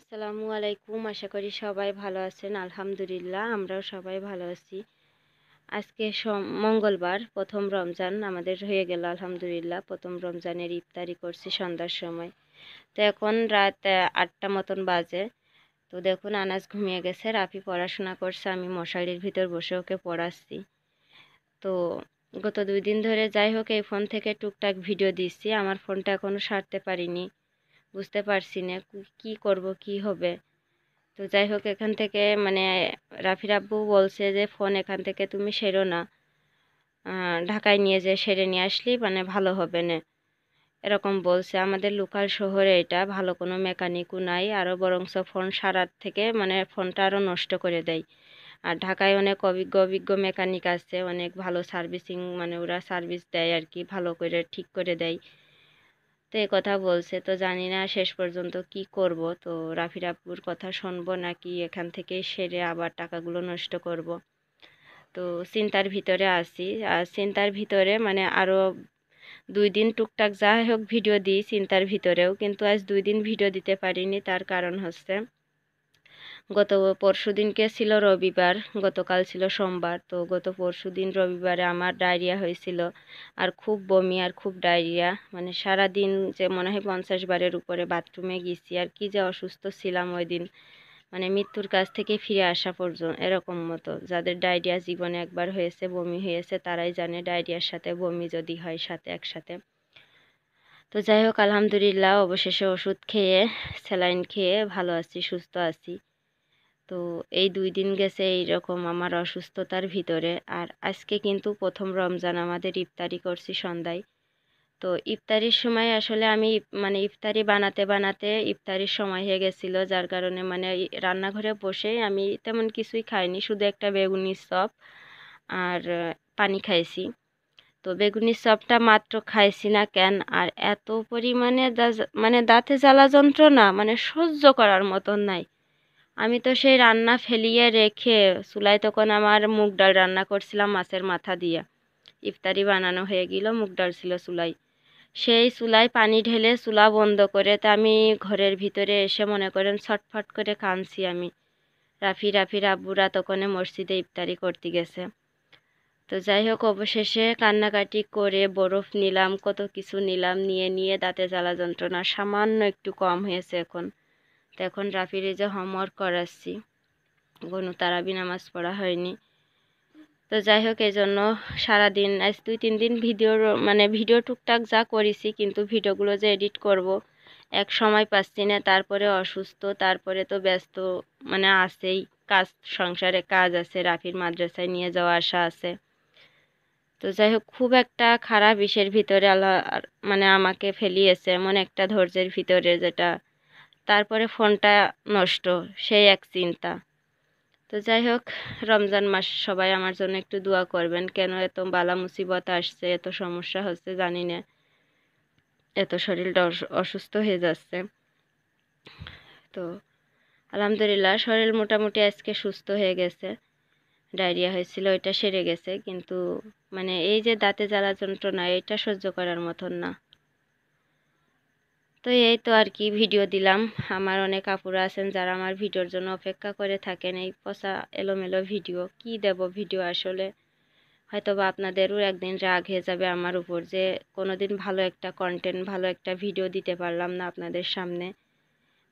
আসসালামু আলাইকুম আশা করি সবাই ভালো আছেন আলহামদুলিল্লাহ আমরাও সবাই ভালো আছি আজকে মঙ্গলবার প্রথম রমজান আমাদের হয়ে গেল আলহামদুলিল্লাহ প্রথম রমজানের ইফতারি করছি সন্ধ্যার সময় তো এখন রাত আটটা মতন বাজে তো দেখুন আনাজ ঘুমিয়ে গেছে রাফি পড়াশোনা করছে আমি মশারির ভিতর বসে ওকে পড়াচ্ছি তো গত দুই দিন ধরে যাই হোক এই ফোন থেকে টুকটাক ভিডিও দিচ্ছি আমার ফোনটা এখনও সারতে পারিনি বুঝতে পারছি না কি করব কি হবে তো যাই হোক এখান থেকে মানে রাফির আব্বু বলছে যে ফোন এখান থেকে তুমি সেরো না ঢাকায় নিয়ে যে সেরে নিয়ে আসলি মানে ভালো হবে না এরকম বলছে আমাদের লোকাল শহরে এটা ভালো কোনো মেকানিকও নাই আরও বরংস ফোন সারার থেকে মানে ফোনটা আরও নষ্ট করে দেয় আর ঢাকায় অনেক অভিজ্ঞ অভিজ্ঞ মেকানিক আছে অনেক ভালো সার্ভিসিং মানে ওরা সার্ভিস দেয় আর কি ভালো করে ঠিক করে দেয় তো এ কথা বলছে তো জানি না শেষ পর্যন্ত কি করব তো রাফি রাপুর কথা শুনবো নাকি এখান থেকে সেরে আবার টাকাগুলো নষ্ট করব। তো চিন্তার ভিতরে আসি আর চিন্তার ভিতরে মানে আরও দুই দিন টুকটাক যাই হোক ভিডিও দিই চিন্তার ভিতরেও কিন্তু আজ দুই দিন ভিডিও দিতে পারিনি তার কারণ হচ্ছে গত পরশু দিনকে ছিল রবিবার গতকাল ছিল সোমবার তো গত পরশু দিন রবিবারে আমার ডায়রিয়া হয়েছিল আর খুব বমি আর খুব ডায়রিয়া মানে সারা দিন যে মনে হয় পঞ্চাশ বারের উপরে বাথরুমে গেছি আর কি যে অসুস্থ ছিলাম ওই দিন মানে মৃত্যুর কাছ থেকে ফিরে আসা পর্যন্ত এরকম মতো যাদের ডায়রিয়া জীবনে একবার হয়েছে বমি হয়েছে তারাই জানে ডায়রিয়ার সাথে বমি যদি হয় সাথে একসাথে তো যাই হোক আলহামদুলিল্লাহ অবশেষে ওষুধ খেয়ে স্যালাইন খেয়ে ভালো আছি সুস্থ আছি তো এই দুই দিন গেছে এইরকম আমার অসুস্থতার ভিতরে আর আজকে কিন্তু প্রথম রমজান আমাদের ইফতারি করছি সন্ধ্যায় তো ইফতারির সময় আসলে আমি মানে ইফতারি বানাতে বানাতে ইফতারির সময় হয়ে গেছিলো যার কারণে মানে রান্নাঘরে বসে আমি তেমন কিছুই খাইনি শুধু একটা বেগুনি চপ আর পানি খাইছি তো বেগুনি চপটা মাত্র খাইছি না কেন আর এত পরিমাণে মানে দাঁতে জ্বালা যন্ত্রণা মানে সহ্য করার মতন নাই আমি তো সেই রান্না ফেলিয়ে রেখে চুলায় তখন আমার মুগ ডাল রান্না করছিলাম মাছের মাথা দিয়ে ইফতারি বানানো হয়ে গেল মুগ ডাল ছিল চুলায় সেই চুলায় পানি ঢেলে চুলা বন্ধ করে তা আমি ঘরের ভিতরে এসে মনে করেন ছটফট করে কাঁদছি আমি রাফি রাফি রাব্বুরা তখনে মসজিদে ইফতারি করতে গেছে তো যাই হোক অবশেষে কান্নাকাটি করে বরফ নিলাম কত কিছু নিলাম নিয়ে নিয়ে দাঁতে জ্বালা যন্ত্রণা সামান্য একটু কম হয়েছে এখন তো এখন রাফির যে হোমওয়ার্ক করাচ্ছি কোনো তারাবি নামাজ পড়া হয়নি তো যাই হোক এই জন্য সারাদিন আজ দুই তিন দিন ভিডিওর মানে ভিডিও টুকটাক যা করেছি কিন্তু ভিডিওগুলো যে এডিট করব এক সময় পাচ্ছি না তারপরে অসুস্থ তারপরে তো ব্যস্ত মানে আছেই কাজ সংসারে কাজ আছে রাফির মাদ্রাসায় নিয়ে যাওয়া আসা আছে তো যাই হোক খুব একটা খারাপ ইসের ভিতরে আল্লাহ মানে আমাকে ফেলিয়েছে এমন একটা ধৈর্যের ভিতরে যেটা তারপরে ফোনটা নষ্ট সেই এক চিন্তা তো যাই হোক রমজান মাস সবাই আমার জন্য একটু দোয়া করবেন কেন এত বালা মুসিবত আসছে এত সমস্যা হচ্ছে জানি না এত শরীরটা অসুস্থ হয়ে যাচ্ছে তো আলহামদুলিল্লাহ শরীর মোটামুটি আজকে সুস্থ হয়ে গেছে ডায়রিয়া হয়েছিল এটা সেরে গেছে কিন্তু মানে এই যে দাঁতে জ্বালা যন্ত্রণা এটা সহ্য করার মতন না তো এই তো আর কি ভিডিও দিলাম আমার অনেক কাপড় আছেন যারা আমার ভিডিওর জন্য অপেক্ষা করে থাকেন এই পচা এলোমেলো ভিডিও কি দেব ভিডিও আসলে হয়তো বা আপনাদেরও একদিন রাগ হয়ে যাবে আমার উপর যে কোনোদিন ভালো একটা কন্টেন্ট ভালো একটা ভিডিও দিতে পারলাম না আপনাদের সামনে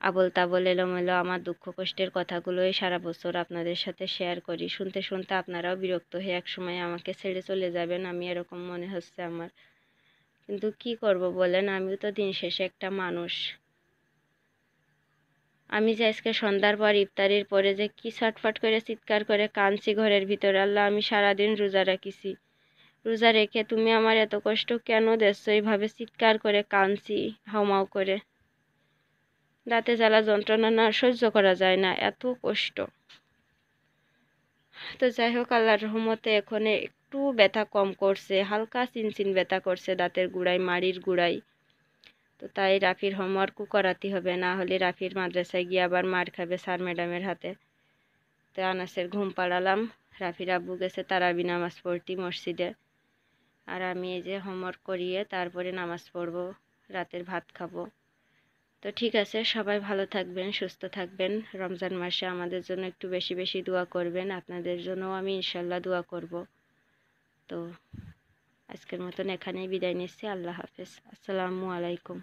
আবল তাবল এলোমেলো আমার দুঃখ কষ্টের কথাগুলোই সারা বছর আপনাদের সাথে শেয়ার করি শুনতে শুনতে আপনারাও বিরক্ত হয়ে এক সময় আমাকে ছেড়ে চলে যাবেন আমি এরকম মনে হচ্ছে আমার কিন্তু কি করব বলেন আমিও তো দিন শেষে একটা মানুষ আমি যে আজকে সন্ধ্যার পর ইফতারির পরে যে কি ছটফট করে চিৎকার করে কাঁদছি ঘরের ভিতরে আল্লাহ আমি সারাদিন রোজা রাখিছি রোজা রেখে তুমি আমার এত কষ্ট কেন দেশছো এইভাবে চিৎকার করে কাঁদছি হাউমাউ করে দাঁতে জ্বালা যন্ত্রণা না সহ্য করা যায় না এত কষ্ট তো যাই হোক আল্লাহর রহমতে এখন একটু ব্যথা কম করছে হালকা চিন ব্যথা করছে দাঁতের গুড়ায় মাড়ির গুড়ায় তো তাই রাফির হোমওয়ার্কও করাতে হবে না হলে রাফির মাদ্রাসায় গিয়ে আবার মার খাবে স্যার ম্যাডামের হাতে তো আনাসের ঘুম পাড়ালাম রাফির আব্বু গেছে তারাবি নামাজ পড়তি মসজিদে আর আমি এই যে হোমওয়ার্ক করিয়ে তারপরে নামাজ পড়ব রাতের ভাত খাবো তো ঠিক আছে সবাই ভালো থাকবেন সুস্থ থাকবেন রমজান মাসে আমাদের জন্য একটু বেশি বেশি দোয়া করবেন আপনাদের জন্যও আমি ইনশাল্লাহ দোয়া করব তো আজকের মতন এখানেই বিদায় নিচ্ছি আল্লাহ হাফেজ আসসালামু আলাইকুম